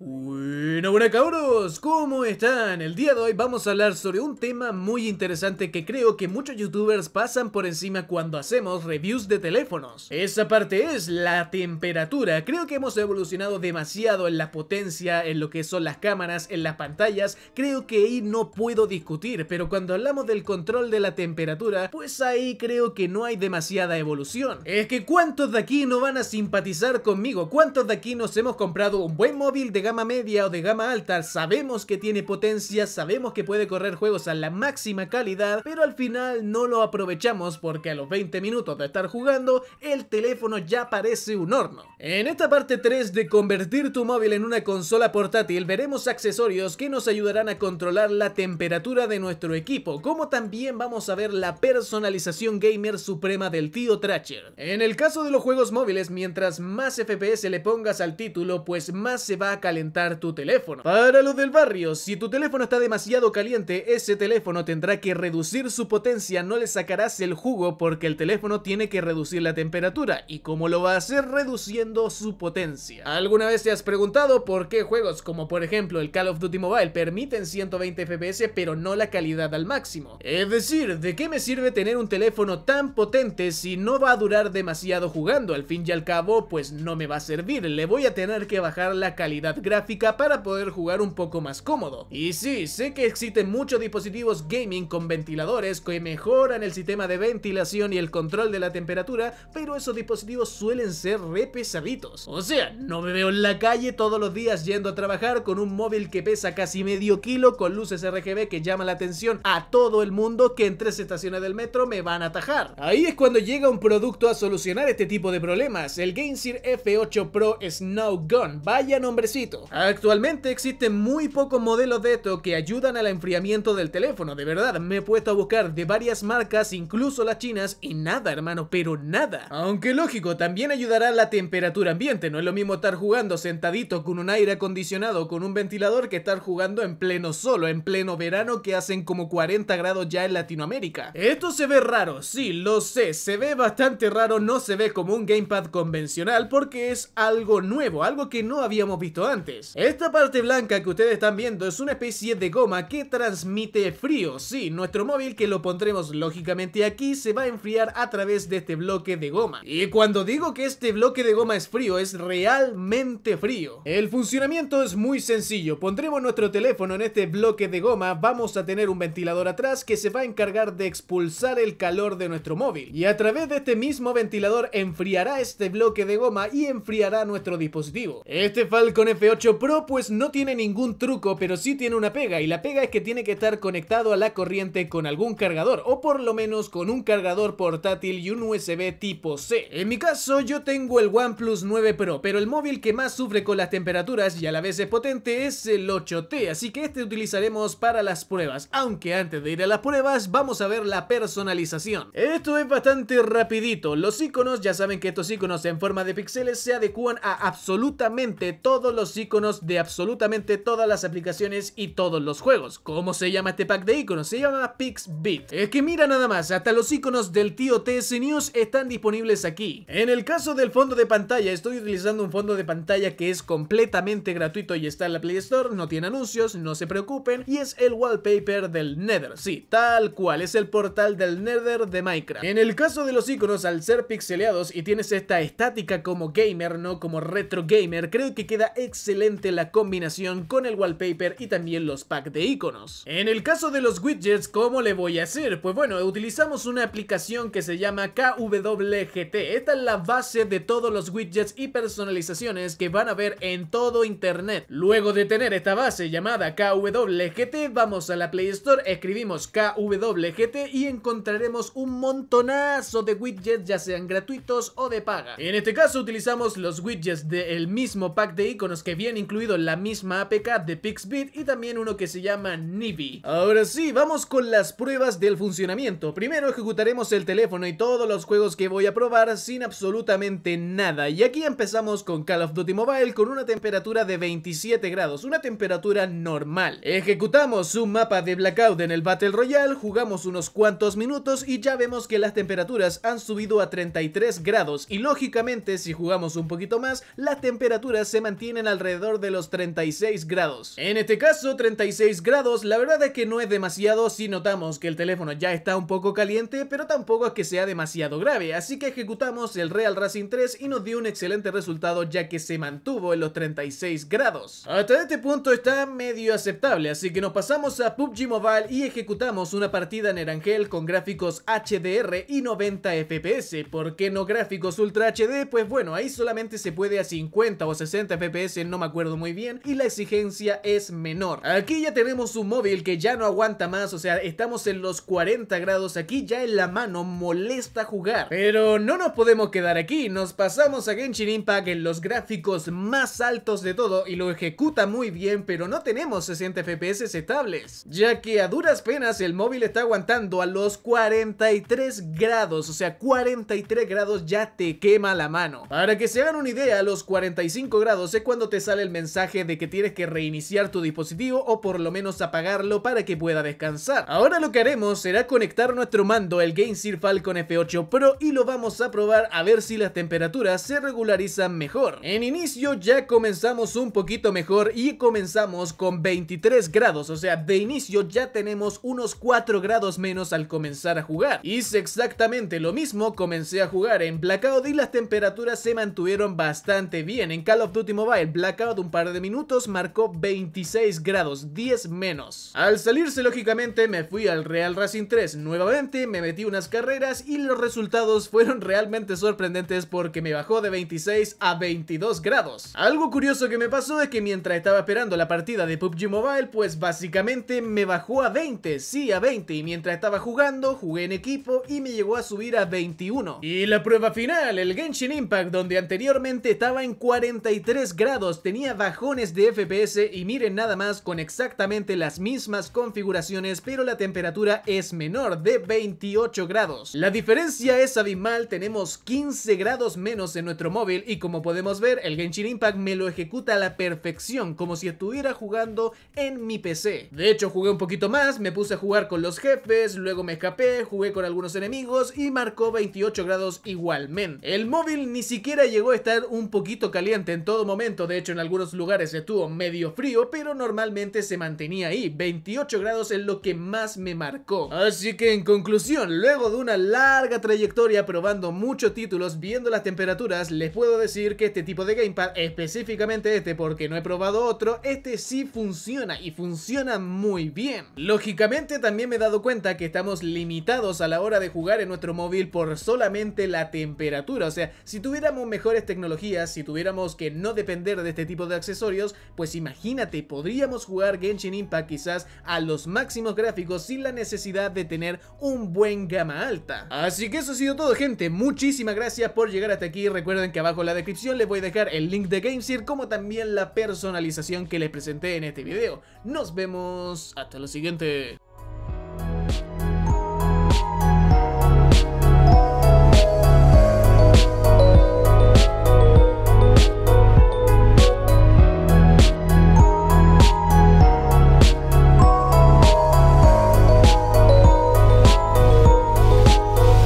We ¡Hola buenas cabros, ¿cómo están? El día de hoy vamos a hablar sobre un tema muy interesante que creo que muchos youtubers pasan por encima cuando hacemos reviews de teléfonos. Esa parte es la temperatura. Creo que hemos evolucionado demasiado en la potencia, en lo que son las cámaras, en las pantallas. Creo que ahí no puedo discutir, pero cuando hablamos del control de la temperatura, pues ahí creo que no hay demasiada evolución. Es que ¿cuántos de aquí no van a simpatizar conmigo? ¿Cuántos de aquí nos hemos comprado un buen móvil de gama media o de gama alta, sabemos que tiene potencia, sabemos que puede correr juegos a la máxima calidad, pero al final no lo aprovechamos porque a los 20 minutos de estar jugando, el teléfono ya parece un horno. En esta parte 3 de convertir tu móvil en una consola portátil, veremos accesorios que nos ayudarán a controlar la temperatura de nuestro equipo, como también vamos a ver la personalización gamer suprema del tío Tratcher. En el caso de los juegos móviles, mientras más FPS le pongas al título, pues más se va a calentar tu teléfono. Para los del barrio, si tu teléfono está demasiado caliente, ese teléfono tendrá que reducir su potencia, no le sacarás el jugo porque el teléfono tiene que reducir la temperatura. ¿Y cómo lo va a hacer? Reduciendo su potencia. ¿Alguna vez te has preguntado por qué juegos como por ejemplo el Call of Duty Mobile permiten 120 FPS pero no la calidad al máximo? Es decir, ¿de qué me sirve tener un teléfono tan potente si no va a durar demasiado jugando? Al fin y al cabo, pues no me va a servir, le voy a tener que bajar la calidad gráfica para poder poder jugar un poco más cómodo. Y sí, sé que existen muchos dispositivos gaming con ventiladores que mejoran el sistema de ventilación y el control de la temperatura, pero esos dispositivos suelen ser re pesaditos. O sea, no me veo en la calle todos los días yendo a trabajar con un móvil que pesa casi medio kilo con luces RGB que llama la atención a todo el mundo que en tres estaciones del metro me van a atajar. Ahí es cuando llega un producto a solucionar este tipo de problemas, el gamesir F8 Pro Snow Gun. Vaya nombrecito. Actualmente existen muy pocos modelos de esto que ayudan al enfriamiento del teléfono, de verdad, me he puesto a buscar de varias marcas, incluso las chinas, y nada hermano, pero nada. Aunque lógico, también ayudará la temperatura ambiente, no es lo mismo estar jugando sentadito con un aire acondicionado, con un ventilador, que estar jugando en pleno solo, en pleno verano que hacen como 40 grados ya en Latinoamérica. Esto se ve raro, sí, lo sé, se ve bastante raro, no se ve como un gamepad convencional porque es algo nuevo, algo que no habíamos visto antes. Esta blanca que ustedes están viendo es una especie de goma que transmite frío. Sí, nuestro móvil que lo pondremos lógicamente aquí se va a enfriar a través de este bloque de goma. Y cuando digo que este bloque de goma es frío, es realmente frío. El funcionamiento es muy sencillo. Pondremos nuestro teléfono en este bloque de goma, vamos a tener un ventilador atrás que se va a encargar de expulsar el calor de nuestro móvil. Y a través de este mismo ventilador enfriará este bloque de goma y enfriará nuestro dispositivo. Este Falcon F8 Pro pues no tiene ningún truco, pero sí tiene una pega, y la pega es que tiene que estar conectado a la corriente con algún cargador, o por lo menos con un cargador portátil y un USB tipo C. En mi caso, yo tengo el OnePlus 9 Pro, pero el móvil que más sufre con las temperaturas y a la vez es potente es el 8T, así que este utilizaremos para las pruebas, aunque antes de ir a las pruebas vamos a ver la personalización. Esto es bastante rapidito, los iconos, ya saben que estos iconos en forma de píxeles se adecúan a absolutamente todos los iconos de absolutamente absolutamente todas las aplicaciones y todos los juegos. ¿Cómo se llama este pack de iconos? Se llama Pixbit. Es que mira nada más, hasta los iconos del tío TS News están disponibles aquí. En el caso del fondo de pantalla, estoy utilizando un fondo de pantalla que es completamente gratuito y está en la Play Store, no tiene anuncios, no se preocupen, y es el wallpaper del Nether. Sí, tal cual, es el portal del Nether de Minecraft. En el caso de los iconos, al ser pixeleados y tienes esta estática como gamer, no como retro gamer, creo que queda excelente la combinación combinación con el wallpaper y también los pack de iconos. En el caso de los widgets, ¿cómo le voy a hacer? Pues bueno, utilizamos una aplicación que se llama KWGT. Esta es la base de todos los widgets y personalizaciones que van a ver en todo internet. Luego de tener esta base llamada KWGT, vamos a la Play Store, escribimos KWGT y encontraremos un montonazo de widgets, ya sean gratuitos o de paga. En este caso utilizamos los widgets del mismo pack de iconos que viene incluido en la misma APK de Pixbit y también uno que se llama Nibi. Ahora sí, vamos con las pruebas del funcionamiento. Primero ejecutaremos el teléfono y todos los juegos que voy a probar sin absolutamente nada. Y aquí empezamos con Call of Duty Mobile con una temperatura de 27 grados, una temperatura normal. Ejecutamos un mapa de Blackout en el Battle Royale, jugamos unos cuantos minutos y ya vemos que las temperaturas han subido a 33 grados y lógicamente si jugamos un poquito más, las temperaturas se mantienen alrededor de los 30 36 grados. En este caso, 36 grados, la verdad es que no es demasiado si notamos que el teléfono ya está un poco caliente, pero tampoco es que sea demasiado grave, así que ejecutamos el Real Racing 3 y nos dio un excelente resultado ya que se mantuvo en los 36 grados. Hasta este punto está medio aceptable, así que nos pasamos a PUBG Mobile y ejecutamos una partida en Erangel con gráficos HDR y 90 FPS. ¿Por qué no gráficos Ultra HD? Pues bueno, ahí solamente se puede a 50 o 60 FPS, no me acuerdo muy bien, y la exigencia es menor. Aquí ya tenemos un móvil que ya no aguanta más, o sea, estamos en los 40 grados, aquí ya en la mano molesta jugar. Pero no nos podemos quedar aquí, nos pasamos a Genshin Impact en los gráficos más altos de todo y lo ejecuta muy bien, pero no tenemos 60 FPS estables, ya que a duras penas el móvil está aguantando a los 43 grados, o sea, 43 grados ya te quema la mano. Para que se hagan una idea, a los 45 grados es cuando te sale el mensaje de que tienes que reiniciar tu dispositivo o por lo menos apagarlo para que pueda descansar. Ahora lo que haremos será conectar nuestro mando, el GameSir Falcon F8 Pro y lo vamos a probar a ver si las temperaturas se regularizan mejor. En inicio ya comenzamos un poquito mejor y comenzamos con 23 grados, o sea, de inicio ya tenemos unos 4 grados menos al comenzar a jugar. Hice exactamente lo mismo, comencé a jugar en Blackout y las temperaturas se mantuvieron bastante bien. En Call of Duty Mobile Blackout un par de minutos marcó 26 grados, 10 menos. Al salirse lógicamente me fui al Real Racing 3 nuevamente, me metí unas carreras y los resultados fueron realmente sorprendentes porque me bajó de 26 a 22 grados. Algo curioso que me pasó es que mientras estaba esperando la partida de PUBG Mobile, pues básicamente me bajó a 20, sí a 20 y mientras estaba jugando, jugué en equipo y me llegó a subir a 21. Y la prueba final, el Genshin Impact, donde anteriormente estaba en 43 grados, tenía bajones de FPS y miren nada más con exactamente las mismas configuraciones pero la temperatura es menor de 28 grados. La diferencia es abismal, tenemos 15 grados menos en nuestro móvil y como podemos ver el Genshin Impact me lo ejecuta a la perfección como si estuviera jugando en mi PC. De hecho jugué un poquito más, me puse a jugar con los jefes, luego me escapé, jugué con algunos enemigos y marcó 28 grados igualmente. El móvil ni siquiera llegó a estar un poquito caliente en todo momento, de hecho en algunos lugares estuvo medio frío, pero normalmente se mantenía ahí, 28 grados es lo que más me marcó. Así que en conclusión, luego de una larga trayectoria probando muchos títulos, viendo las temperaturas, les puedo decir que este tipo de gamepad, específicamente este porque no he probado otro, este sí funciona y funciona muy bien. Lógicamente también me he dado cuenta que estamos limitados a la hora de jugar en nuestro móvil por solamente la temperatura, o sea, si tuviéramos mejores tecnologías, si tuviéramos que no depender de este tipo de accesorios, pues imagínate, podríamos jugar Genshin Impact quizás a los máximos gráficos sin la necesidad de tener un buen gama alta. Así que eso ha sido todo gente, muchísimas gracias por llegar hasta aquí, recuerden que abajo en la descripción les voy a dejar el link de GameSir como también la personalización que les presenté en este video. Nos vemos hasta lo siguiente.